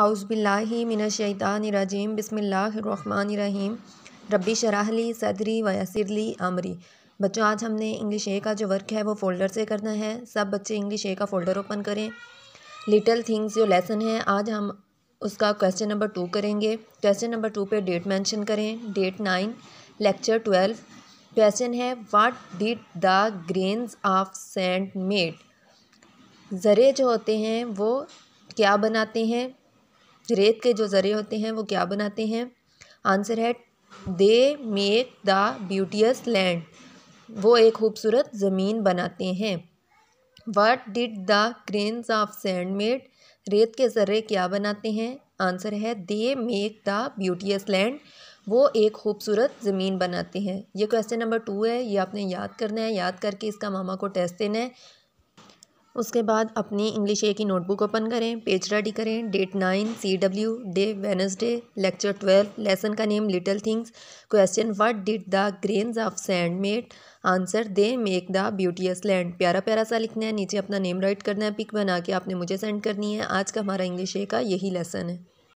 अउज़बिल्लिमिनशैतानरजीम बसमीम रबी शराहली सदरी वयासरली आमरी बच्चों आज हमने इंग्लिश ए का जो वर्क है वो फ़ोल्डर से करना है सब बच्चे इंग्लिश ए का फ़ोल्डर ओपन करें लिटल थिंग्स जो लेसन है आज हम उसका क्वेश्चन नंबर टू करेंगे क्वेश्चन नंबर टू पे डेट मेंशन करें date nine lecture twelve question है what did the grains of sand made ज़रे जो होते हैं वो क्या बनाते हैं रेत के जो ज़रे होते हैं वो क्या बनाते हैं आंसर है they make the beauteous land वो एक खूबसूरत ज़मीन बनाते हैं what did the grains of sand made रेत के ज़र्रे क्या बनाते हैं आंसर है they make the beauteous land वो एक खूबसूरत ज़मीन बनाते हैं ये क्वेश्चन नंबर टू है ये आपने याद करना है याद करके इसका मामा को टेस्ट देना है उसके बाद अपनी इंग्लिश ए की नोटबुक ओपन करें पेज रेडी करें date nine C W day Wednesday lecture twelve lesson का name little things question what did the grains of sand made answer they make the beauteous land प्यारा प्यारा सा लिखना है नीचे अपना नेम राइट करना है पिक बना के आपने मुझे सेंड करनी है आज का हमारा इंग्लिश ए का यही लेसन है